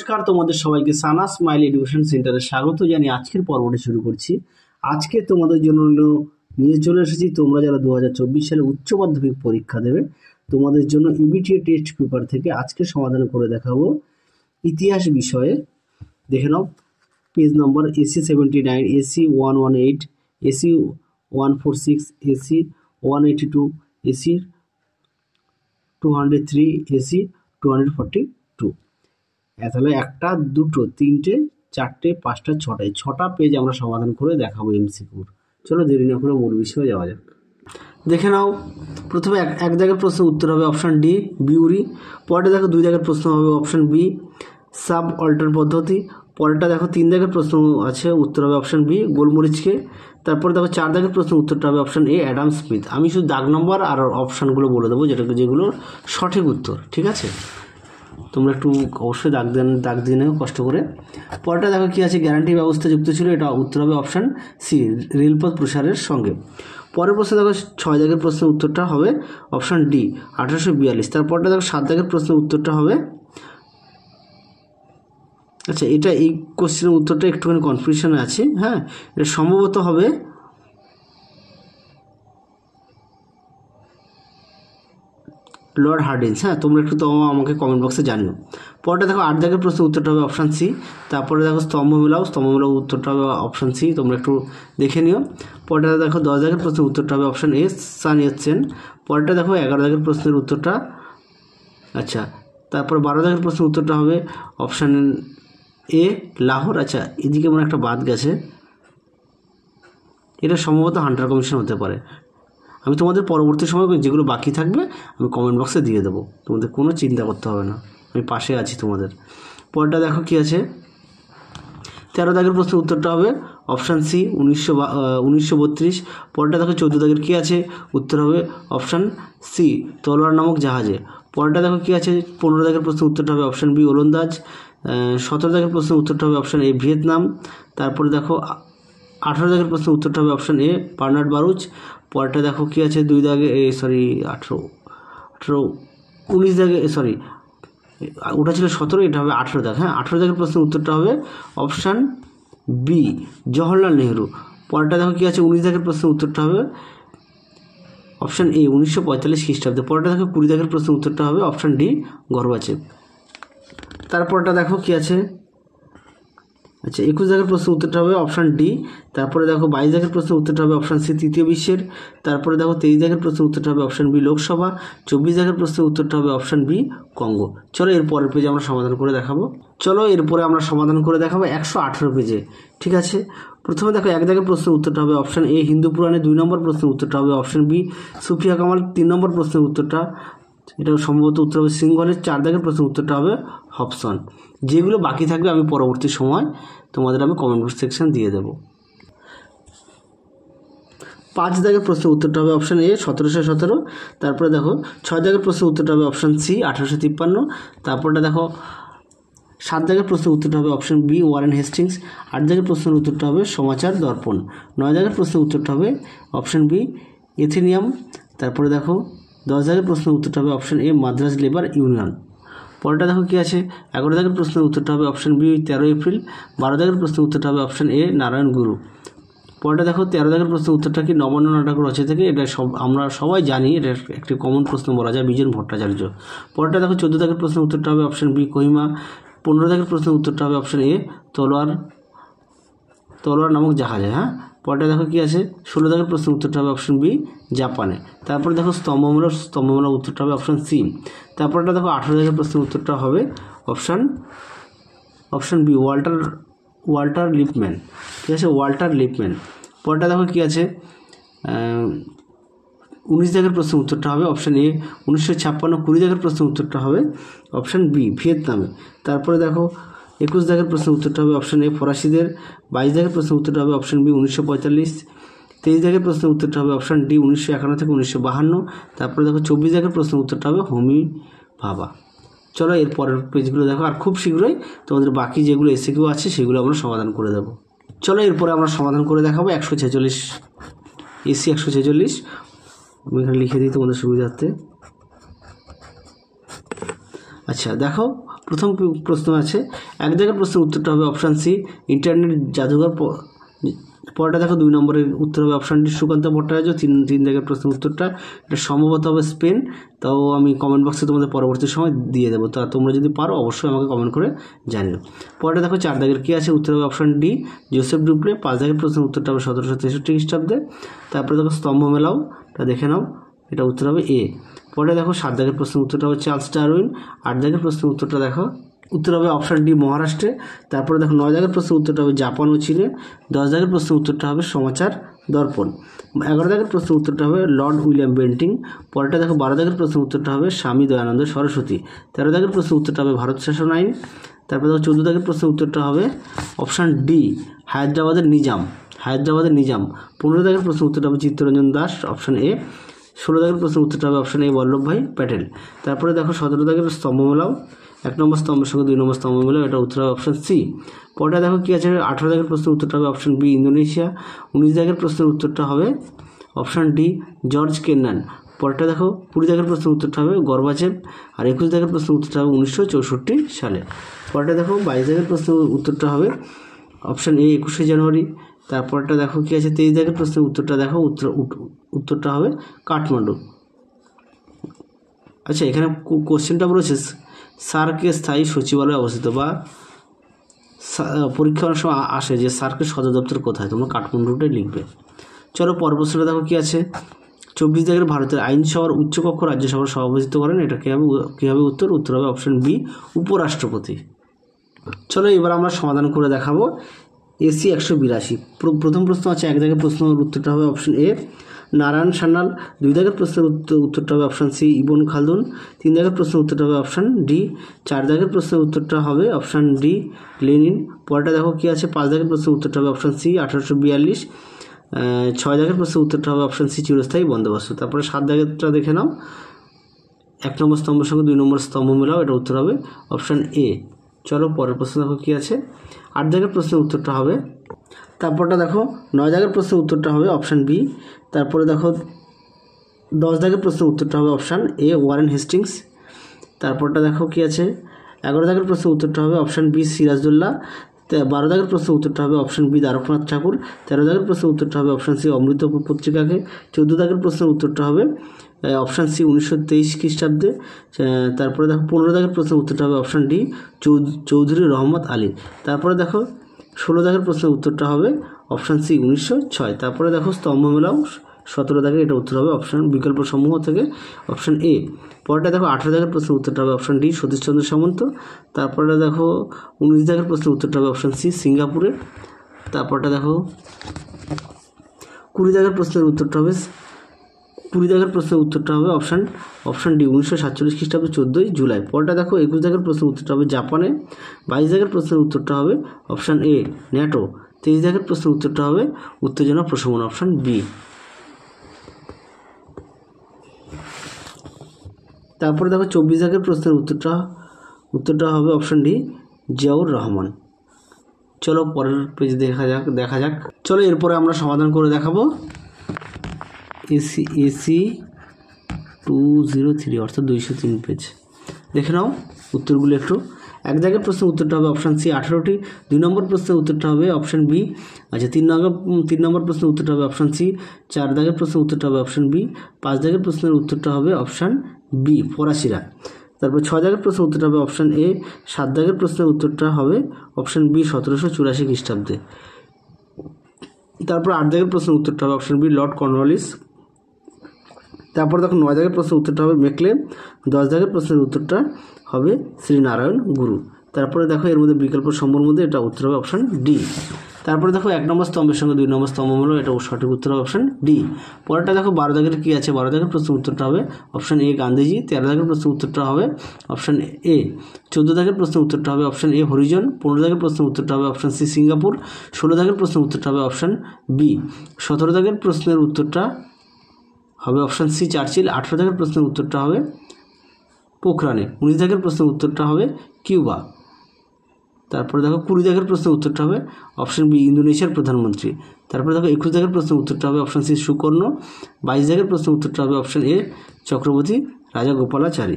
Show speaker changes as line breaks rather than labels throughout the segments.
নমস্কার তোমাদের সবাইকে সানা স্মাইল এডুকেশন সেন্টারে স্বাগত জানি আজকের পর্বটি শুরু করছি আজকে তোমাদের জন্য নিয়ে চলে এসেছি তোমরা যারা দু সালে উচ্চ মাধ্যমিক পরীক্ষা দেবে তোমাদের জন্য ইবিটিএ টেস্ট পেপার থেকে আজকে সমাধান করে দেখাবো ইতিহাস বিষয়ে দেখে নাও page number AC seventy nine AC one one eight AC one four six AC one eighty two AC two hundred three AC two hundred forty two হ্যাঁ, তাহলে একটা দুটো তিনটে চারটে পাঁচটা ছটায় ছটা পেজ আমরা সমাধান করে দেখাবো এমসিকিউর চলো দেরি না করে মূল বিষয়ে যাওয়া যাক দেখে নাও প্রথমে এক এক জায়গায় প্রশ্ন উত্তর হবে অপশান ডি বিউরি পরেরটা দেখো দুই জায়গার প্রশ্ন হবে অপশান বি সাব অল্টার পদ্ধতি পরেরটা দেখো তিন জায়গার প্রশ্ন আছে উত্তর হবে অপশান বি গোলমরিচকে তারপরে দেখো চার দাগের প্রশ্ন উত্তরটা হবে অপশান এ অ্যাডাম স্মিথ আমি শুধু দাগ নম্বর আর অপশানগুলো বলে দেবো যেটাকে যেগুলো সঠিক উত্তর ঠিক আছে তোমরা একটু অবশ্যই দাগ দেন দাগ দিয়ে নেবে কষ্ট করে পরটা দেখো কী আছে গ্যারান্টি ব্যবস্থা যুক্ত ছিল এটা উত্তর হবে অপশান সি রেলপথ প্রসারের সঙ্গে পরের প্রশ্ন দেখো ছয় দাগের প্রশ্নের উত্তরটা হবে অপশান ডি আঠারোশো বিয়াল্লিশ তারপরটা দেখো সাত দাগের প্রশ্নের উত্তরটা হবে আচ্ছা এটা এই কোশ্চেনের উত্তরটা একটুখানি কনফিউশনে আছে হ্যাঁ এটা সম্ভবত হবে লর্ড হার্ডিন্স হ্যাঁ তোমরা একটু তো আমাকে কমেন্ট বক্সে জানিও পরটা দেখো আট দাগের প্রশ্ন উত্তরটা হবে অপশান সি তারপরে দেখো স্তম্ভ মেলাও স্তম্ভ মেলাও উত্তরটা হবে অপশান সি তোমরা একটু দেখে নিও পরেটা দেখো দশ দাগের প্রশ্নের উত্তরটা হবে অপশান এ সানিয়েছেন পরেটা দেখো এগারো দাগের প্রশ্নের উত্তরটা আচ্ছা তারপর বারো দাগের প্রশ্নের উত্তরটা হবে অপশান এ লাহোর আচ্ছা এদিকে মনে একটা বাদ গেছে এটা সম্ভবত হান্টার কমিশন হতে পারে আমি তোমাদের পরবর্তী সময় যেগুলো বাকি থাকবে আমি কমেন্ট বক্সে দিয়ে দেবো তোমাদের কোনো চিন্তা করতে হবে না আমি পাশে আছি তোমাদের পরটা দেখো কি আছে তেরো দাগের প্রশ্নের উত্তরটা হবে অপশান সি উনিশশো উনিশশো বত্রিশ পরটা দেখো চোদ্দো দাগের কী আছে উত্তর হবে অপশান সি তলোয়ার নামক জাহাজে পরটা দেখো কী আছে পনেরো দাগের প্রশ্নের উত্তরটা হবে অপশান বি ওলন্দাজ সতেরো দাগের প্রশ্নের উত্তরটা হবে অপশান এ ভিয়েতনাম তারপরে দেখো আঠারো দাগের প্রশ্ন উত্তরটা হবে অপশান এ পার্নার বারুচ পরেরটা দেখো কী আছে দুই দাগে এ সরি আঠেরো আঠেরো উনিশ দাগে সরি ওটা ছিল সতেরো এটা হবে আঠেরো দাগ হ্যাঁ আঠেরো দাগের প্রশ্নের উত্তরটা হবে অপশান বি জওহরলাল নেহরু পরেরটা দেখো কী আছে উনিশ দাগের প্রশ্নের উত্তরটা হবে অপশান এ উনিশশো পঁয়তাল্লিশ খ্রিস্টাব্দে পরেরটা দেখো কুড়ি দাগের প্রশ্নের উত্তরটা হবে অপশান ডি গর্বাচেব তারপরটা দেখো কী আছে আচ্ছা একুশ জায়গার প্রশ্নের উত্তরটা হবে অপশান ডি তারপরে দেখো বাইশ জায়গার প্রশ্নের উত্তরটা হবে অপশান সি তৃতীয় বিশ্বের তারপরে দেখো তেইশ জায়গার প্রশ্নের উত্তরটা হবে অপশান বি লোকসভা চব্বিশ জায়গার প্রশ্নের উত্তরটা হবে অপশান বি কঙ্গো চলো এরপরের পেজে আমরা সমাধান করে দেখাবো চলো এরপরে আমরা সমাধান করে দেখাবো একশো আঠেরো পেজে ঠিক আছে প্রথমে দেখো এক জায়গার প্রশ্নের উত্তরটা হবে অপশান এ হিন্দু পুরাণে দুই নম্বর প্রশ্নের উত্তরটা হবে অপশান বি সুফিয়া কামাল তিন নম্বর প্রশ্নের উত্তরটা এটা সম্ভবত উত্তর হবে সিংহলের চার দাগের প্রশ্নের উত্তরটা হবে অপশন যেগুলো বাকি থাকবে আমি পরবর্তী সময় তোমাদের আমি কমেন্ট সেকশান দিয়ে দেবো পাঁচ দাগের প্রশ্নের উত্তরটা হবে অপশান এ সতেরোশো সতেরো তারপরে দেখো ছয় দাগের প্রশ্নের উত্তরটা হবে অপশান সি আঠারোশো তিপ্পান্ন তারপরটা দেখো সাত দাগের প্রশ্নের উত্তরটা হবে অপশান বি ওয়ারেন হেস্টিংস আট দাগের প্রশ্নের উত্তরটা হবে সমাচার দর্পণ নয় দাগের প্রশ্নের উত্তরটা হবে অপশান বি এথেনিয়াম তারপরে দেখো দশ দাগের প্রশ্নের উত্তরটা হবে option A Madras labour union পরেরটা দেখো কী আছে এগারো তারিখের প্রশ্নের উত্তরটা হবে অপশান বি তেরো এপ্রিল বারো তারিখের প্রশ্নের উত্তরটা হবে অপশান এ নারায়ণ গুরু পরেরটা দেখো তেরো তারিখের প্রশ্নের উত্তরটা কি নবান্ন নাটক রচে থেকে এটা সব আমরা সবাই জানি এটা একটি কমন প্রশ্ন বলা যায় বিজন ভট্টাচার্য পরেরটা দেখো চোদ্দো তারিখের প্রশ্নের উত্তরটা হবে অপশান বি কহিমা পনেরো তারিখের প্রশ্নের উত্তরটা হবে অপশান এ তলোয়ার তলোয়ার নামক জাহাজে হ্যাঁ পরটা দেখো কি আছে ষোলো দাগের প্রশ্ন উত্তরটা হবে অপশন বি জাপানে তারপরে দেখো স্তম্ভমূলক স্তম্ভমূলক উত্তরটা হবে অপশন সি তারপরটা দেখো আঠেরো দাগের প্রশ্নের উত্তরটা হবে option option B Walter Walter Lippmann ঠিক আছে ওয়াল্টার লিপম্যান পরটা দেখো কি আছে উনিশ দাগের প্রশ্ন উত্তরটা হবে অপশান এ উনিশশো ছাপ্পান্ন কুড়ি দাগের প্রশ্ন উত্তরটা হবে অপশান বি ভিয়েতনামে তারপরে দেখো একুশ দাগের প্রশ্নের উত্তরটা হবে অপশন এ ফরাসিদের বাইশ দাগের প্রশ্নের উত্তরটা হবে অপশন বি উনিশশো পঁয়তাল্লিশ তেইশ দাগের প্রশ্নের উত্তরটা হবে অপশন ডি উনিশশো একান্ন থেকে উনিশশো বাহান্ন তারপরে দেখো চব্বিশ দাগের প্রশ্নের উত্তরটা হবে হোমি ভাবা চলো এর পরের পেজগুলো দেখো আর খুব শীঘ্রই তোমাদের বাকি যেগুলো এসে কেউ আছে সেগুলো আমরা সমাধান করে দেবো চলো এরপরে আমরা সমাধান করে দেখাবো একশো ছেচল্লিশ এসি একশো ছেচল্লিশ আমি এখানে লিখে দিই তোমাদের সুবিধার্থে আচ্ছা দেখো প্রথম প্রশ্ন আছে এক জায়গার প্রশ্নের উত্তরটা হবে অপশান সি ইন্টারনেট জাদুঘর পরেটা দেখো দুই নম্বরের উত্তর হবে অপশানটি সুকান্ত ভট্টাচার্য তিন তিন জায়গার প্রশ্নের উত্তরটা এটা সম্ভবত হবে স্পেন তাও আমি কমেন্ট বক্সে তোমাদের পরবর্তী সময় দিয়ে দেবো তা তোমরা যদি পারো অবশ্যই আমাকে কমেন্ট করে জানিও পরটা দেখো চার দাগের কী আছে উত্তর হবে অপশান ডি জোসেফ ডুপ্লে পাঁচ দাগের প্রশ্নের উত্তরটা হবে সতেরোশো তেষট্টি খ্রিস্টাব্দে তারপরে দেখো স্তম্ভ মেলাও এটা দেখে নাও এটা উত্তর হবে এ পরে দেখো সাত দাগের প্রশ্নের উত্তরটা হচ্ছে চার্লস ডারউইন আট দাগের প্রশ্নের উত্তরটা দেখো উত্তর হবে অপশান ডি মহারাষ্ট্রে তারপরে দেখো নয় দাগের প্রশ্নের উত্তরটা হবে জাপান ও চীনে দশ দাগের প্রশ্নের উত্তরটা হবে সমাচার দর্পণ এগারো দাগের প্রশ্নের উত্তরটা হবে লর্ড উইলিয়াম বেন্টিং পরেরটা দেখো বারো দাগের প্রশ্নের উত্তরটা হবে স্বামী দয়ানন্দ সরস্বতী তেরো দাগের প্রশ্নের উত্তরটা হবে ভারত শাসন আইন তারপরে দেখো চোদ্দো দাগের প্রশ্নের উত্তরটা হবে অপশান ডি হায়দ্রাবাদের নিজাম হায়দ্রাবাদের নিজাম পনেরো দাগের প্রশ্নের উত্তরটা হবে চিত্তরঞ্জন দাস অপশান এ ষোলো দাগের প্রশ্নের উত্তরটা হবে অপশন এ বল্লভ ভাই প্যাটেল তারপরে দেখো সতেরো দাগের স্তম্ভ মেলাও এক নম্বর স্তম্ভের সঙ্গে দুই নম্বর স্তম্ভ মেলাও এটা উত্তর হবে অপশন সি পরটা দেখো কী আছে আঠেরো দাগের প্রশ্নের উত্তরটা হবে অপশন বি ইন্দোনেশিয়া উনিশ দাগের প্রশ্নের উত্তরটা হবে অপশন ডি জর্জ কেন্নান পরটা দেখো কুড়ি দাগের প্রশ্নের উত্তরটা হবে গর্বাচেব আর একুশ দাগের প্রশ্নের উত্তরটা হবে উনিশশো চৌষট্টি সালে পরটা দেখো বাইশ দাগের প্রশ্নের উত্তরটা হবে অপশান এ একুশে জানুয়ারি তারপরটা দেখো কী আছে তেইশ দাগের প্রশ্নের উত্তরটা দেখো উত্তর উত্তরটা হবে কাঠমান্ডু আচ্ছা এখানে কোশ্চেনটা বলেছে সার্কে স্থায়ী সচিবালয়ে অবস্থিত বা পরীক্ষা অনেক সময় আসে যে সার্কের সদর দপ্তর কোথায় তোমরা কাঠমান্ডুটাই লিখবে চলো প্রশ্নটা দেখো কী আছে চব্বিশ দাগের ভারতের আইনসভার উচ্চকক্ষ রাজ্যসভার সভাপতিত্ব করেন এটা কীভাবে কীভাবে উত্তর উত্তর হবে অপশন বি উপরাষ্ট্রপতি চলো এবার আমরা সমাধান করে দেখাবো এসি একশো বিরাশি প্রথম প্রশ্ন আছে এক দাগের প্রশ্ন উত্তরটা হবে অপশন এ নারায়ণ সান্যাল দুই দাগের প্রশ্নের উত্তরটা হবে অপশান সি ইবন খালদুন তিন দাগের প্রশ্নের উত্তরটা হবে অপশান ডি চার দাগের প্রশ্নের উত্তরটা হবে অপশান ডি লেনিন পরেরটা দেখো কী আছে পাঁচ দাগের প্রশ্নের উত্তরটা হবে অপশান সি আঠারোশো বিয়াল্লিশ ছয় দাগের প্রশ্নের উত্তরটা হবে অপশান সি চিরস্থায়ী বন্দোবস্ত তারপরে সাত দাগেরটা দেখে নাও এক নম্বর স্তম্ভের সঙ্গে দুই নম্বর স্তম্ভ মেলাও এটা উত্তর হবে অপশান এ চলো পরের প্রশ্ন দেখো কী আছে আট দাগের প্রশ্নের উত্তরটা হবে তারপরটা দেখো নয় দাগের প্রশ্নের উত্তরটা হবে অপশান বি তারপরে দেখো দশ দাগের প্রশ্নের উত্তরটা হবে অপশান এ ওয়ারেন হেস্টিংস তারপরটা দেখো কি আছে এগারো দাগের প্রশ্নের উত্তরটা হবে অপশান বি সিরাজদুল্লাহ বারো দাগের প্রশ্নের উত্তরটা হবে অপশান বি দ্বারকনাথ ঠাকুর তেরো দাগের প্রশ্নের উত্তরটা হবে অপশান সি অমৃত পত্রিকাকে চোদ্দো দাগের প্রশ্নের উত্তরটা হবে অপশান সি উনিশশো তেইশ খ্রিস্টাব্দে তারপরে দেখো পনেরো দাগের প্রশ্নের উত্তরটা হবে অপশান ডি চৌধুরী রহমত আলী তারপরে দেখো ষোলো দাগের প্রশ্নের উত্তরটা হবে অপশান সি উনিশশো ছয় তারপরে দেখো স্তম্ভ মেলাও সতেরো দাগের এটা উত্তর হবে অপশান বিকল্প সমূহ থেকে অপশান এ পরেটা দেখো আঠেরো দাগের প্রশ্নের উত্তরটা হবে অপশান ডি সতীশচন্দ্র সামন্ত তারপরে দেখো উনিশ দাগের প্রশ্নের উত্তরটা হবে অপশান সি সিঙ্গাপুরে তারপরটা দেখো কুড়ি দাগের প্রশ্নের উত্তরটা হবে কুড়ি দাগের প্রশ্নের উত্তরটা হবে অপশান অপশান ডি উনিশশো সাতচল্লিশ খ্রিস্টাব্দে চোদ্দোই জুলাই পরটা দেখো একুশ দাগের প্রশ্নের উত্তরটা হবে জাপানে বাইশ দাগের প্রশ্নের উত্তরটা হবে অপশান এ ন্যাটো তেইশ দাগের প্রশ্নের উত্তরটা হবে উত্তেজনা প্রশমন অপশান বি তারপরে দেখো চব্বিশ দাগের প্রশ্নের উত্তরটা উত্তরটা হবে অপশান ডি জিয়াউর রহমান চলো পরের পেজ দেখা যাক দেখা যাক চলো এরপরে আমরা সমাধান করে দেখাবো AC AC two zero three অর্থাৎ দুইশো তিন পেজ দেখে নাও উত্তরগুলো একটু এক জায়গায় প্রশ্নের উত্তরটা হবে অপশান সি আঠারোটি দুই নম্বর প্রশ্নের উত্তরটা হবে অপশান বি আচ্ছা তিন নম্বর তিন নম্বর প্রশ্নের উত্তরটা হবে অপশান সি চার দাগের প্রশ্নের উত্তরটা হবে অপশান বি পাঁচ দাগের প্রশ্নের উত্তরটা হবে অপশান বি ফরাসিরা তারপর ছয় দাগের প্রশ্নের উত্তরটা হবে অপশান এ সাত দাগের প্রশ্নের উত্তরটা হবে অপশান বি সতেরোশো চুরাশি খ্রিস্টাব্দে তারপর আট দাগের প্রশ্নের উত্তরটা হবে অপশান বি লর্ড কর্নওয়ালিস তারপর দেখো নয় দাগের প্রশ্নের উত্তরটা হবে মেকলে দশ দাগের প্রশ্নের উত্তরটা হবে শ্রীনারায়ণ গুরু তারপরে দেখো এর মধ্যে বিকল্প সম্ভব মধ্যে এটা উত্তর হবে অপশান ডি তারপরে দেখো এক নম্বর স্তম্ভের সঙ্গে দুই নম্বর স্তম্ভ হলো এটা সঠিক উত্তর হবে অপশান ডি পরেরটা দেখো বারো দাগের কী আছে বারো দাগের প্রশ্ন উত্তরটা হবে অপশান এ গান্ধীজি তেরো দাগের প্রশ্ন উত্তরটা হবে অপশান এ চোদ্দো দাগের প্রশ্ন উত্তরটা হবে অপশান এ হরিজন পনেরো দাগের প্রশ্ন উত্তরটা হবে অপশান সি সিঙ্গাপুর ষোলো দাগের প্রশ্ন উত্তরটা হবে অপশান বি সতেরো দাগের প্রশ্নের উত্তরটা হবে অপশান সি চার্চিল আঠেরো দাগের প্রশ্নের উত্তরটা হবে পোখরানে উনিশ দাগের প্রশ্নের উত্তরটা হবে কিউবা তারপরে দেখো কুড়ি দাগের প্রশ্নের উত্তরটা হবে অপশান বি ইন্দোনেশিয়ার প্রধানমন্ত্রী তারপরে দেখো একুশ দাগের প্রশ্নের উত্তরটা হবে অপশান সি সুকর্ণ বাইশ দাগের প্রশ্নের উত্তরটা হবে অপশান এ চক্রবর্তী রাজা গোপালাচারী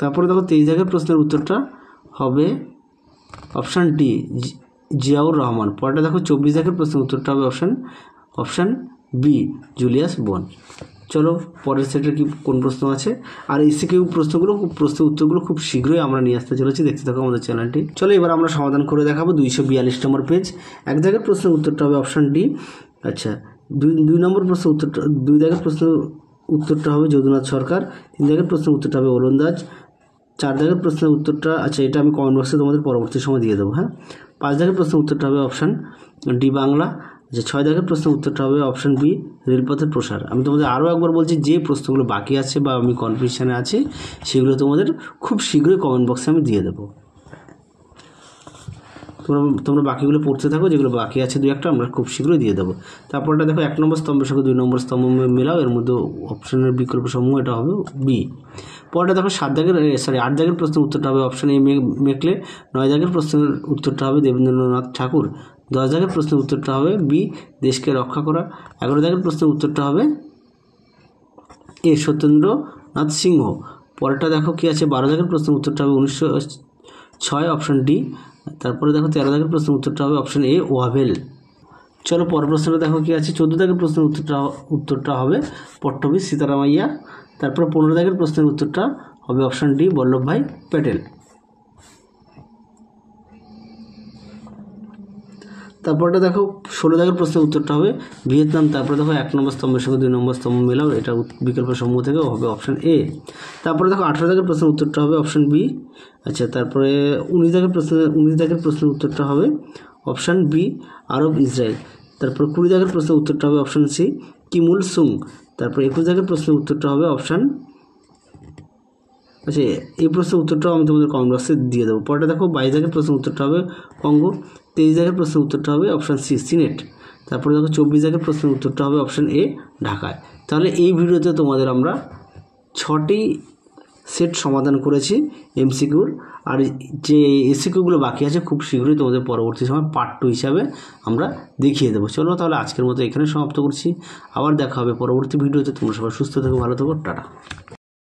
তারপরে দেখো তেইশ দাগের প্রশ্নের উত্তরটা হবে অপশান ডি জিয়াউর রহমান পরেটা দেখো চব্বিশ দাগের প্রশ্নের উত্তরটা হবে অপশান অপশান বি জুলিয়াস বন চলো পরের সেটের কি কোন প্রশ্ন আছে আর এই কেউ প্রশ্নগুলো প্রশ্নের উত্তরগুলো খুব শীঘ্রই আমরা নিয়ে আসতে চলেছি দেখতে থাকো আমাদের চ্যানেলটি চলো এবার আমরা সমাধান করে দেখাবো দুইশো বিয়াল্লিশ নম্বর পেজ এক জায়গার প্রশ্নের উত্তরটা হবে অপশান ডি আচ্ছা দুই দুই নম্বর প্রশ্নের উত্তরটা দুই জায়গার প্রশ্নের উত্তরটা হবে যদুনাথ সরকার তিন জায়গার প্রশ্নের উত্তরটা হবে ওলন্দাজ চার জায়গার প্রশ্নের উত্তরটা আচ্ছা এটা আমি কমেন্ট বক্সে তোমাদের পরবর্তী সময় দিয়ে দেবো হ্যাঁ পাঁচ জায়গার প্রশ্নের উত্তরটা হবে অপশান ডি বাংলা যে ছয় দাগের প্রশ্নের উত্তরটা হবে অপশন বি রেলপথের প্রসার আমি তোমাদের আরও একবার বলছি যে প্রশ্নগুলো বাকি আছে বা আমি কনফিউশানে আছি সেগুলো তোমাদের খুব শীঘ্রই কমেন্ট বক্সে আমি দিয়ে দেবো তোমরা তোমরা বাকিগুলো পড়তে থাকো যেগুলো বাকি আছে দু একটা আমরা খুব শীঘ্রই দিয়ে দেবো তারপরটা দেখো এক নম্বর স্তম্ভের সঙ্গে দুই নম্বর স্তম্ভ মেলাও এর মধ্যে অপশনের বিকল্প সমূহ এটা হবে বি পরটা দেখো সাত দাগের সরি আট দাগের প্রশ্নের উত্তরটা হবে অপশন এ মেকলে নয় দাগের প্রশ্নের উত্তরটা হবে দেবেন্দ্রনাথ ঠাকুর দশ দাগের প্রশ্নের উত্তরটা হবে বি দেশকে রক্ষা করা এগারো দাগের প্রশ্নের উত্তরটা হবে এ সত্যেন্দ্রনাথ সিংহ পরেরটা দেখো কি আছে বারো দাগের প্রশ্নের উত্তরটা হবে উনিশশো ছয় অপশন ডি তারপরে দেখো তেরো দাগের প্রশ্নের উত্তরটা হবে অপশন এ ওয়াভেল চলো পর প্রশ্নটা দেখো কি আছে চোদ্দো দাগের প্রশ্নের উত্তরটা উত্তরটা হবে পট্টবী সীতারামাইয়া তারপরে পনেরো দাগের প্রশ্নের উত্তরটা হবে অপশন ডি বল্লভভাই প্যাটেল তারপরটা দেখো ষোলো দাগের প্রশ্নের উত্তরটা হবে ভিয়েতনাম তারপরে দেখো এক নম্বর স্তম্ভের সঙ্গে দুই নম্বর স্তম্ভ মেলাও এটা বিকল্প সমূহ থেকে হবে অপশান এ তারপরে দেখো আঠেরো দাগের প্রশ্নের উত্তরটা হবে অপশান বি আচ্ছা তারপরে উনিশ দাগের প্রশ্ন উনিশ দাগের প্রশ্নের উত্তরটা হবে অপশান বি আরব ইসরায়েল তারপর কুড়ি দাগের প্রশ্নের উত্তরটা হবে অপশান সি কিমুল সুং তারপর একুশ দাগের প্রশ্নের উত্তরটা হবে অপশান আচ্ছা এই প্রশ্নের উত্তরটাও আমি তোমাদের কমেন্ট বক্সে দিয়ে দেবো পরে দেখো বাইশ দাগের প্রশ্নের উত্তরটা হবে কঙ্গো তেইশ দাগের প্রশ্নের উত্তরটা হবে অপশান সি সিনেট তারপরে দেখো চব্বিশ দাগের প্রশ্নের উত্তরটা হবে অপশান এ ঢাকায় তাহলে এই ভিডিওতে তোমাদের আমরা ছটি সেট সমাধান করেছি এমসিকিউর আর যে এসিকিউগুলো বাকি আছে খুব শীঘ্রই তোমাদের পরবর্তী সময় পার্ট টু হিসাবে আমরা দেখিয়ে দেবো চলো তাহলে আজকের মতো এখানে সমাপ্ত করছি আবার দেখা হবে পরবর্তী ভিডিওতে তোমরা সবাই সুস্থ থেকো ভালো থেকো টাটা